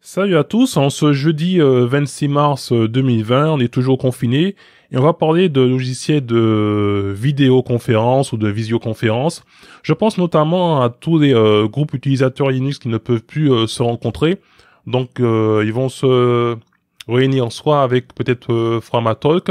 Salut à tous, en ce jeudi 26 euh, mars 2020, euh, on est toujours confiné et on va parler de logiciels de vidéoconférence ou de visioconférence. Je pense notamment à tous les euh, groupes utilisateurs Linux qui ne peuvent plus se rencontrer. Donc ils vont se réunir soit avec peut-être Framatalk,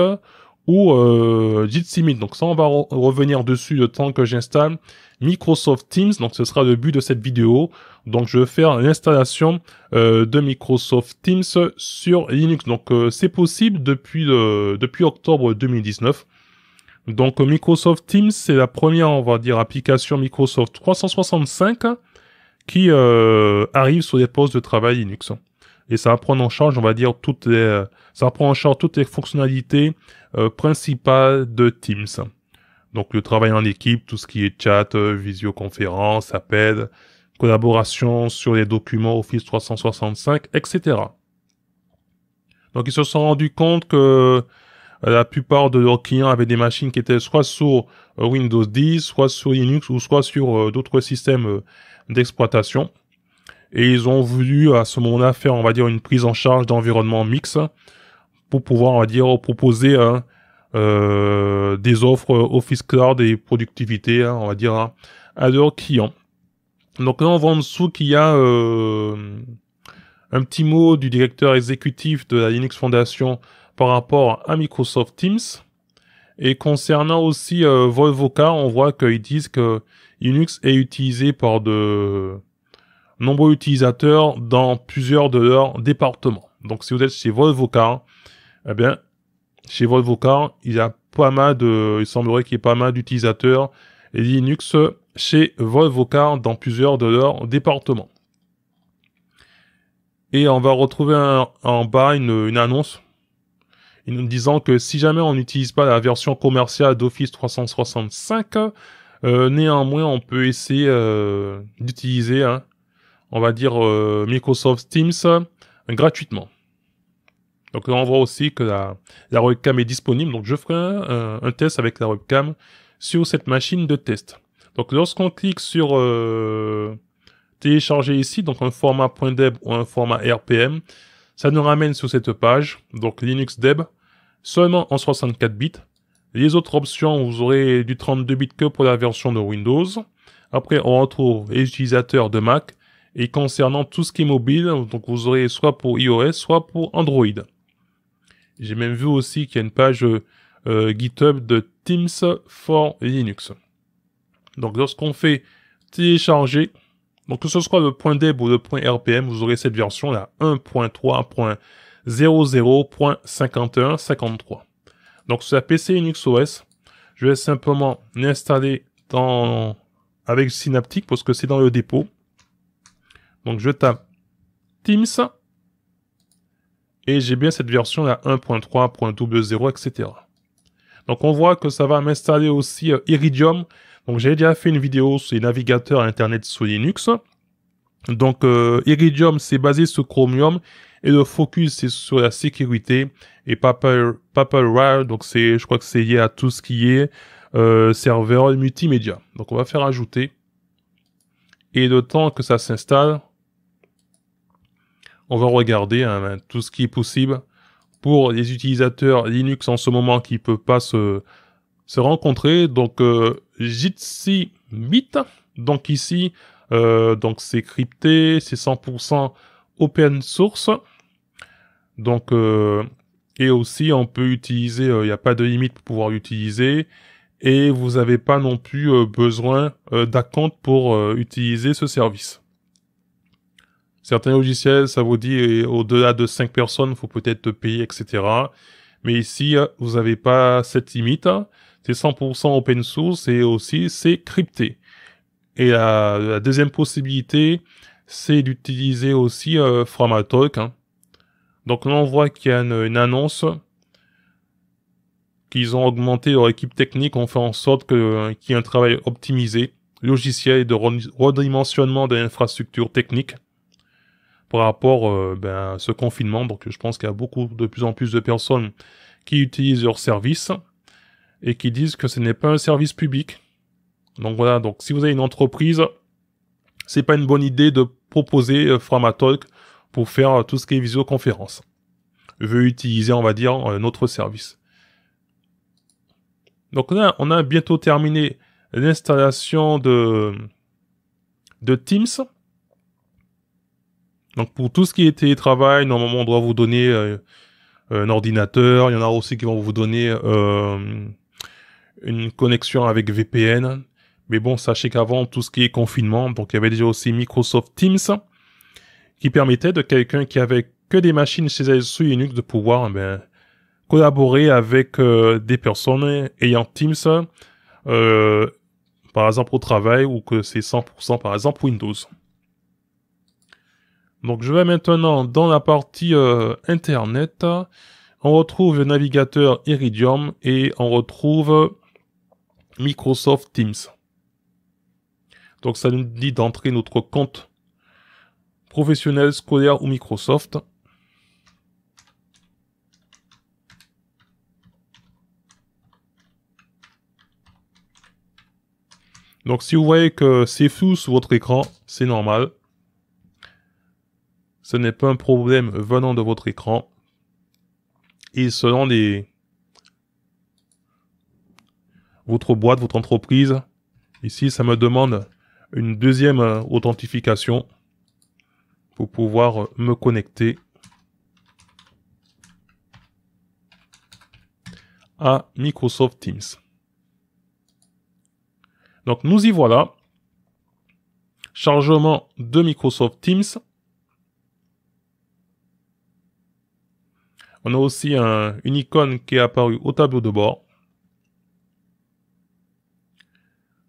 ou euh, Jitsi Donc ça, on va revenir dessus le temps que j'installe Microsoft Teams. Donc ce sera le but de cette vidéo. Donc je vais faire l'installation euh, de Microsoft Teams sur Linux. Donc euh, c'est possible depuis depuis octobre 2019. Donc Microsoft Teams, c'est la première, on va dire, application Microsoft 365 qui euh, arrive sur les postes de travail Linux. Et ça va prendre en charge, on va dire, toutes les, ça prend en charge toutes les fonctionnalités, euh, principal de Teams. Donc le travail en équipe, tout ce qui est chat, euh, visioconférence, appel, collaboration sur les documents Office 365, etc. Donc ils se sont rendus compte que euh, la plupart de leurs clients avaient des machines qui étaient soit sur Windows 10, soit sur Linux ou soit sur d'autres systèmes d'exploitation. Et ils ont voulu à ce moment-là faire, on va dire, une prise en charge d'environnement mixte pour pouvoir, on va dire, proposer hein, euh, des offres Office Cloud et productivité, hein, on va dire, hein, à leurs clients. Donc là, on voit en dessous qu'il y a euh, un petit mot du directeur exécutif de la Linux Foundation par rapport à Microsoft Teams. Et concernant aussi euh, Volvoca, on voit qu'ils disent que Linux est utilisé par de nombreux utilisateurs dans plusieurs de leurs départements. Donc si vous êtes chez Volvoca, eh bien, chez Volvocar, il y a pas mal de, il semblerait qu'il y ait pas mal d'utilisateurs Linux chez Volvocar dans plusieurs de leurs départements. Et on va retrouver en bas une, annonce nous disant que si jamais on n'utilise pas la version commerciale d'Office 365, euh, néanmoins on peut essayer euh, d'utiliser, hein, on va dire, euh, Microsoft Teams gratuitement. Donc on voit aussi que la, webcam est disponible. Donc je ferai un, test avec la webcam sur cette machine de test. Donc lorsqu'on clique sur euh, télécharger ici, donc un format .deb ou un format RPM, ça nous ramène sur cette page, donc Linux Deb, seulement en 64 bits. Les autres options, vous aurez du 32 bits que pour la version de Windows. Après, on retrouve les utilisateurs de Mac. Et concernant tout ce qui est mobile, donc vous aurez soit pour iOS, soit pour Android. J'ai même vu aussi qu'il y a une page euh, euh, GitHub de Teams for Linux. Donc lorsqu'on fait télécharger, donc que ce soit le .deb ou le .rpm, vous aurez cette version là 1.3.00.5153. Donc sur la PC Linux OS, je vais simplement l'installer dans avec Synaptic parce que c'est dans le dépôt. Donc je tape Teams et j'ai bien cette version là 1.3.20, etc. Donc on voit que ça va m'installer aussi euh, Iridium. Donc j'ai déjà fait une vidéo sur les navigateurs internet sur Linux. Donc euh, Iridium c'est basé sur Chromium et le focus c'est sur la sécurité et PaperWire donc c'est je crois que c'est lié à tout ce qui est euh, serveur multimédia. Donc on va faire ajouter et le temps que ça s'installe, on va regarder hein, ben, tout ce qui est possible pour les utilisateurs Linux en ce moment qui ne peuvent pas se, se rencontrer. Donc euh, Jitsi Meet, donc ici, euh, donc c'est crypté, c'est 100% open source. Donc euh, et aussi on peut utiliser, euh, il n'y a pas de limite pour pouvoir l'utiliser. Et vous n'avez pas non plus besoin d'un compte pour utiliser ce service. Certains logiciels, ça vous dit euh, au-delà de 5 personnes, faut peut-être payer, etc. Mais ici, euh, vous n'avez pas cette limite. Hein. C'est 100% open source et aussi c'est crypté. Et la, deuxième possibilité, c'est d'utiliser aussi euh, Framatalk. Hein. Donc là, on voit qu'il y a une, annonce qu'ils ont augmenté leur équipe technique, on fait en sorte euh, qu'il y ait un travail optimisé, logiciel de redimensionnement de l'infrastructure technique par rapport euh, ben, à ce confinement. Donc je pense qu'il y a beaucoup de plus en plus de personnes qui utilisent leur service et qui disent que ce n'est pas un service public. Donc voilà, donc si vous avez une entreprise, c'est pas une bonne idée de proposer euh, Framatalk pour faire euh, tout ce qui est visioconférence. Je utiliser, on va dire, notre service. Donc là, on a bientôt terminé l'installation de, de Teams. Donc pour tout ce qui est télétravail, normalement on doit vous donner euh, un ordinateur. Il y en a aussi qui vont vous donner euh, une connexion avec VPN. Mais bon, sachez qu'avant tout ce qui est confinement, donc il y avait déjà aussi Microsoft Teams qui permettait de quelqu'un qui avait que des machines chez elle Linux de pouvoir eh ben, collaborer avec euh, des personnes ayant Teams, par exemple au travail ou que c'est 100% par exemple Windows. Donc je vais maintenant dans la partie euh, internet. On retrouve le navigateur Iridium et on retrouve Microsoft Teams. Donc ça nous dit d'entrer notre compte professionnel, scolaire ou Microsoft. Donc si vous voyez que c'est flou sur votre écran, c'est normal. Ce n'est pas un problème venant de votre écran. Et selon les... votre boîte, votre entreprise, ici ça me demande une deuxième euh, authentification pour pouvoir euh, me connecter à Microsoft Teams. Donc nous y voilà. Chargement de Microsoft Teams. On a aussi un, une icône qui est apparue au tableau de bord.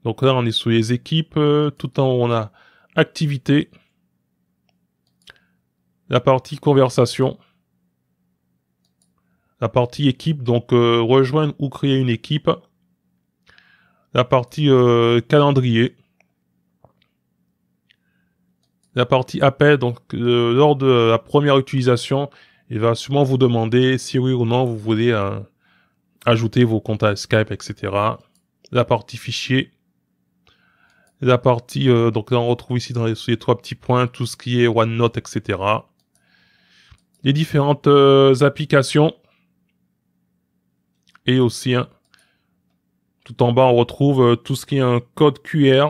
Donc là, on est sous les équipes. Euh, tout en haut, on a activité. La partie conversation. La partie équipe, donc euh, rejoindre ou créer une équipe. La partie euh, calendrier. La partie appel, donc lors de la première utilisation, il va sûrement vous demander si oui ou non vous voulez euh, ajouter vos comptes à Skype, etc. La partie fichier. La partie, euh, donc là on retrouve ici dans les, trois petits points tout ce qui est OneNote, etc. Les différentes euh, applications. Et aussi, hein, tout en bas on retrouve tout ce qui est un code QR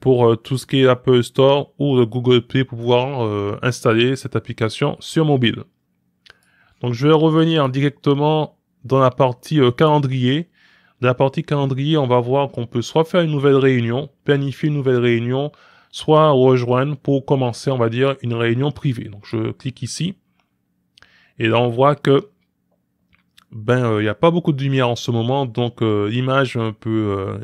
pour tout ce qui est Apple Store ou le Google Play pour pouvoir installer cette application sur mobile. Donc je vais revenir directement dans la partie euh, calendrier. Dans la partie calendrier, on va voir qu'on peut soit faire une nouvelle réunion, planifier une nouvelle réunion, soit rejoindre pour commencer, on va dire, une réunion privée. Donc je clique ici. Et là, on voit que ben euh, il n'y a pas beaucoup de lumière en ce moment, donc euh, l'image un peu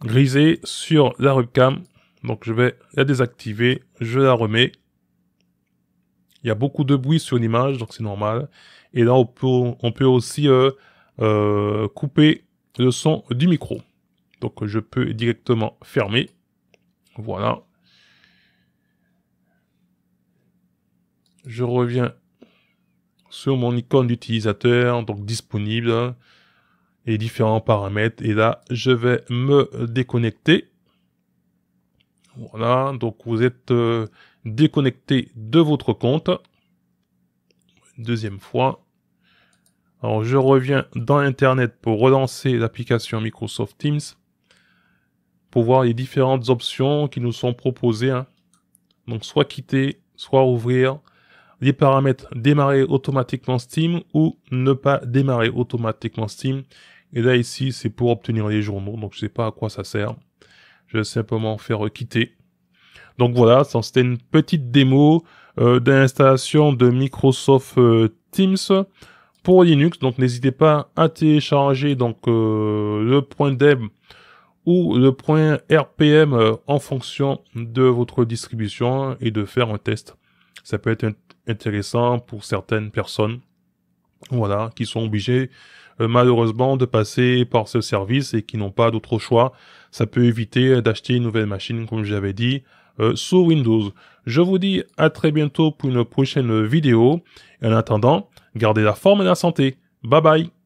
grisée sur la webcam. Donc je vais la désactiver, je la remets. Il y a beaucoup de bruit sur l'image, donc c'est normal. Et là, on peut, on peut aussi euh, euh, couper le son du micro. Donc je peux directement fermer. Voilà. Je reviens sur mon icône d'utilisateur, donc disponible, et différents paramètres. Et là, je vais me déconnecter. Voilà, donc vous êtes... Euh, déconnecter de votre compte. Deuxième fois. Alors je reviens dans Internet pour relancer l'application Microsoft Teams pour voir les différentes options qui nous sont proposées. Hein. Donc soit quitter, soit ouvrir. Les paramètres démarrer automatiquement Steam ou ne pas démarrer automatiquement Steam. Et là ici c'est pour obtenir les journaux, donc je sais pas à quoi ça sert. Je vais simplement faire quitter. Donc voilà, c'était une petite démo euh, d'installation de Microsoft euh, Teams pour Linux. Donc n'hésitez pas à télécharger donc euh, le point .deb ou le point .rpm en fonction de votre distribution et de faire un test. Ça peut être intéressant pour certaines personnes, voilà, qui sont obligées malheureusement de passer par ce service et qui n'ont pas d'autre choix. Ça peut éviter d'acheter une nouvelle machine, comme j'avais dit, euh, sous Windows. Je vous dis à très bientôt pour une prochaine vidéo. en attendant, gardez la forme et la santé. Bye bye